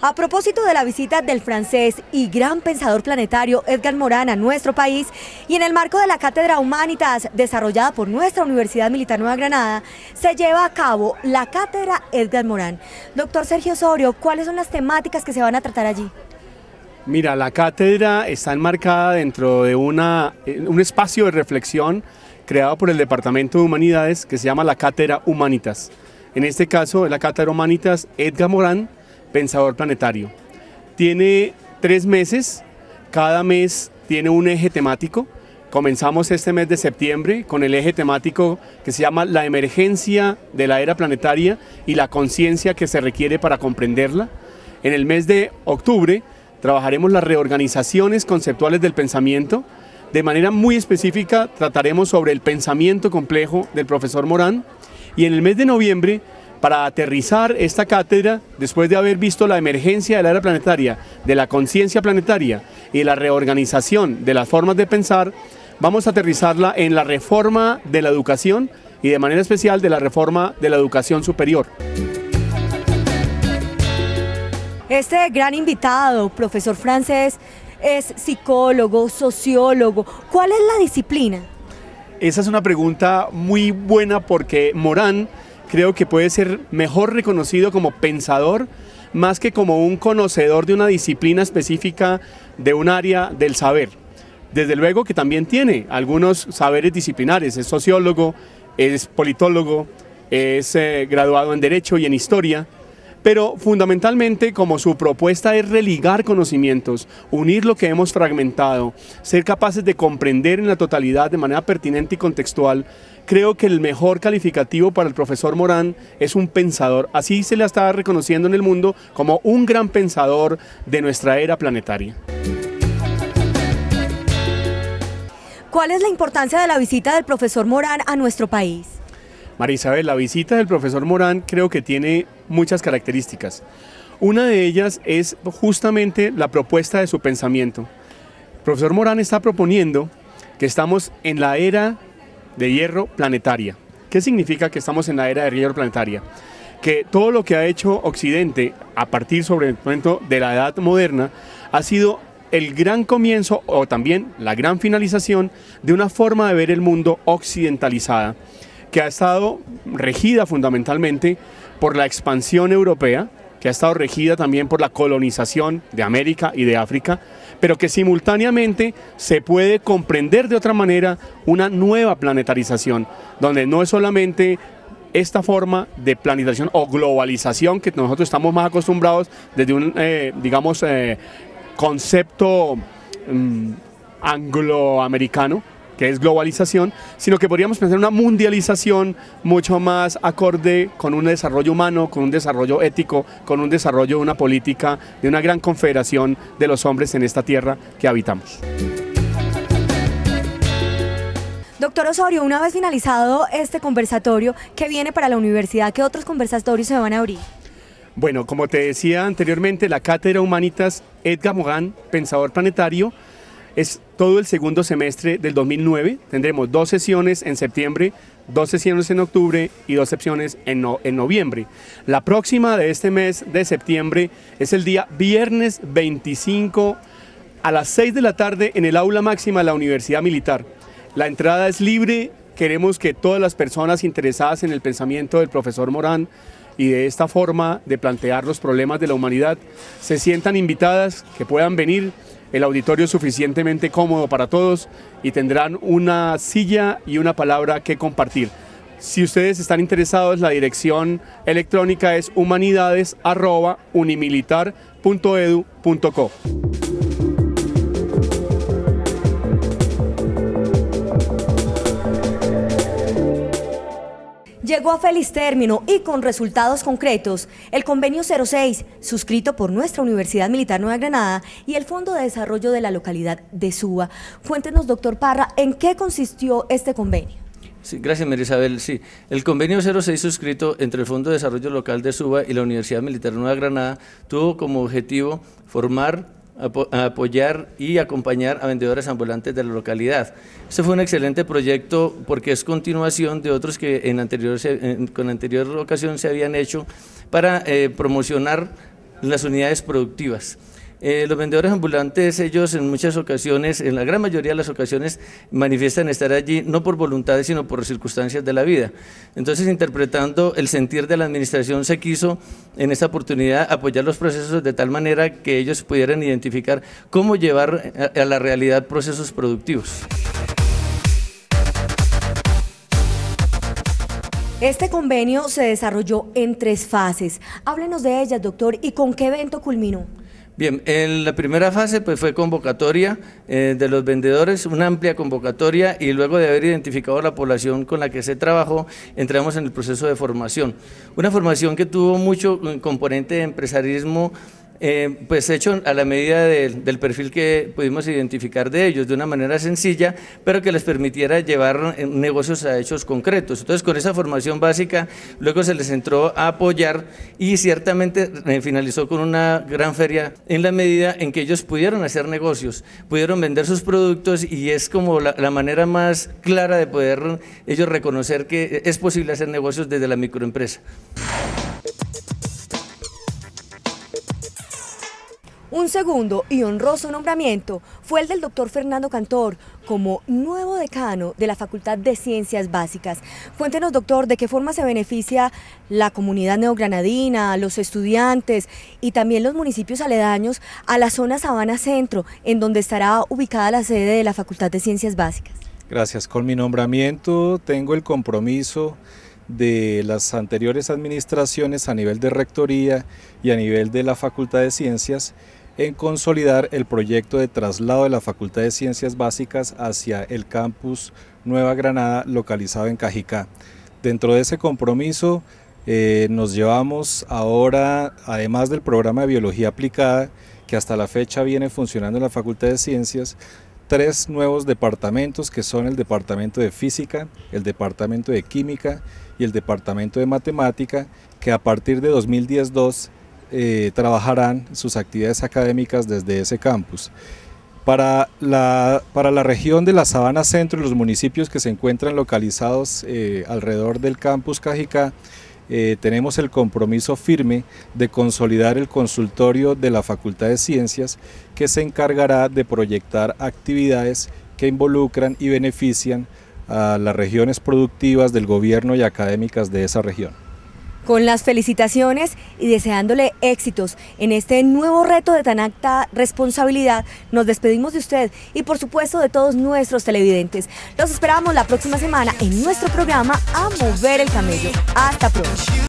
A propósito de la visita del francés y gran pensador planetario Edgar Morán a nuestro país y en el marco de la Cátedra Humanitas desarrollada por nuestra Universidad Militar Nueva Granada, se lleva a cabo la Cátedra Edgar Morán. Doctor Sergio Osorio, ¿cuáles son las temáticas que se van a tratar allí? Mira, la cátedra está enmarcada dentro de una, eh, un espacio de reflexión creado por el Departamento de Humanidades que se llama la Cátedra Humanitas. En este caso, la Cátedra Humanitas, Edgar Morán Pensador Planetario. Tiene tres meses, cada mes tiene un eje temático. Comenzamos este mes de septiembre con el eje temático que se llama la emergencia de la era planetaria y la conciencia que se requiere para comprenderla. En el mes de octubre trabajaremos las reorganizaciones conceptuales del pensamiento. De manera muy específica trataremos sobre el pensamiento complejo del profesor Morán. Y en el mes de noviembre para aterrizar esta cátedra después de haber visto la emergencia de la era planetaria, de la conciencia planetaria y la reorganización de las formas de pensar, vamos a aterrizarla en la reforma de la educación y de manera especial de la reforma de la educación superior. Este gran invitado, profesor francés, es psicólogo, sociólogo. ¿Cuál es la disciplina? Esa es una pregunta muy buena porque Morán creo que puede ser mejor reconocido como pensador más que como un conocedor de una disciplina específica, de un área del saber. Desde luego que también tiene algunos saberes disciplinares, es sociólogo, es politólogo, es eh, graduado en Derecho y en Historia, pero fundamentalmente, como su propuesta es religar conocimientos, unir lo que hemos fragmentado, ser capaces de comprender en la totalidad de manera pertinente y contextual, creo que el mejor calificativo para el profesor Morán es un pensador. Así se le está reconociendo en el mundo como un gran pensador de nuestra era planetaria. ¿Cuál es la importancia de la visita del profesor Morán a nuestro país? María Isabel, la visita del profesor Morán creo que tiene muchas características. Una de ellas es justamente la propuesta de su pensamiento. El profesor Morán está proponiendo que estamos en la era de hierro planetaria. ¿Qué significa que estamos en la era de hierro planetaria? Que todo lo que ha hecho Occidente a partir sobre el momento de la edad moderna ha sido el gran comienzo o también la gran finalización de una forma de ver el mundo occidentalizada que ha estado regida fundamentalmente por la expansión europea, que ha estado regida también por la colonización de América y de África, pero que simultáneamente se puede comprender de otra manera una nueva planetarización, donde no es solamente esta forma de planetización o globalización que nosotros estamos más acostumbrados desde un, eh, digamos, eh, concepto mm, angloamericano, que es globalización, sino que podríamos pensar en una mundialización mucho más acorde con un desarrollo humano, con un desarrollo ético, con un desarrollo de una política, de una gran confederación de los hombres en esta tierra que habitamos. Doctor Osorio, una vez finalizado este conversatorio, ¿qué viene para la universidad? ¿Qué otros conversatorios se van a abrir? Bueno, como te decía anteriormente, la Cátedra Humanitas Edgar Mogán, pensador planetario, es todo el segundo semestre del 2009. Tendremos dos sesiones en septiembre, dos sesiones en octubre y dos sesiones en, en noviembre. La próxima de este mes de septiembre es el día viernes 25 a las 6 de la tarde en el aula máxima de la Universidad Militar. La entrada es libre, queremos que todas las personas interesadas en el pensamiento del profesor Morán y de esta forma de plantear los problemas de la humanidad se sientan invitadas, que puedan venir el auditorio es suficientemente cómodo para todos y tendrán una silla y una palabra que compartir. Si ustedes están interesados, la dirección electrónica es humanidades.unimilitar.edu.co. llegó a feliz término y con resultados concretos el convenio 06, suscrito por nuestra Universidad Militar Nueva Granada y el Fondo de Desarrollo de la localidad de Suba. Cuéntenos, doctor Parra, ¿en qué consistió este convenio? Sí, gracias, María Isabel. Sí, el convenio 06 suscrito entre el Fondo de Desarrollo Local de Suba y la Universidad Militar Nueva Granada tuvo como objetivo formar a apoyar y acompañar a vendedores ambulantes de la localidad. Este fue un excelente proyecto porque es continuación de otros que en con anterior ocasión se habían hecho para eh, promocionar las unidades productivas. Eh, los vendedores ambulantes, ellos en muchas ocasiones, en la gran mayoría de las ocasiones, manifiestan estar allí no por voluntad sino por circunstancias de la vida. Entonces, interpretando el sentir de la administración, se quiso en esta oportunidad apoyar los procesos de tal manera que ellos pudieran identificar cómo llevar eh, a la realidad procesos productivos. Este convenio se desarrolló en tres fases. Háblenos de ellas, doctor, y con qué evento culminó. Bien, en la primera fase pues fue convocatoria eh, de los vendedores, una amplia convocatoria y luego de haber identificado la población con la que se trabajó, entramos en el proceso de formación. Una formación que tuvo mucho eh, componente de empresarismo eh, pues hecho a la medida del perfil que pudimos identificar de ellos, de una manera sencilla, pero que les permitiera llevar eh, negocios a hechos concretos. Entonces, con esa formación básica, luego se les entró a apoyar y ciertamente eh, finalizó con una gran feria en la medida en que ellos pudieron hacer negocios, pudieron vender sus productos y es como la, la manera más clara de poder ellos reconocer que es posible hacer negocios desde la microempresa. Un segundo y honroso nombramiento fue el del doctor Fernando Cantor como nuevo decano de la Facultad de Ciencias Básicas. Cuéntenos, doctor, de qué forma se beneficia la comunidad neogranadina, los estudiantes y también los municipios aledaños a la zona Sabana Centro, en donde estará ubicada la sede de la Facultad de Ciencias Básicas. Gracias. Con mi nombramiento tengo el compromiso de las anteriores administraciones a nivel de rectoría y a nivel de la Facultad de Ciencias en consolidar el proyecto de traslado de la Facultad de Ciencias Básicas hacia el campus Nueva Granada localizado en Cajicá. Dentro de ese compromiso eh, nos llevamos ahora, además del programa de biología aplicada, que hasta la fecha viene funcionando en la Facultad de Ciencias, tres nuevos departamentos que son el departamento de física, el departamento de química y el departamento de matemática que a partir de 2012 eh, trabajarán sus actividades académicas desde ese campus. Para la, para la, región de la Sabana Centro y los municipios que se encuentran localizados eh, alrededor del campus Cajicá, eh, tenemos el compromiso firme de consolidar el consultorio de la Facultad de Ciencias que se encargará de proyectar actividades que involucran y benefician a las regiones productivas del gobierno y académicas de esa región con las felicitaciones y deseándole éxitos en este nuevo reto de tan alta responsabilidad. Nos despedimos de usted y por supuesto de todos nuestros televidentes. Los esperamos la próxima semana en nuestro programa A Mover el Camello. Hasta pronto.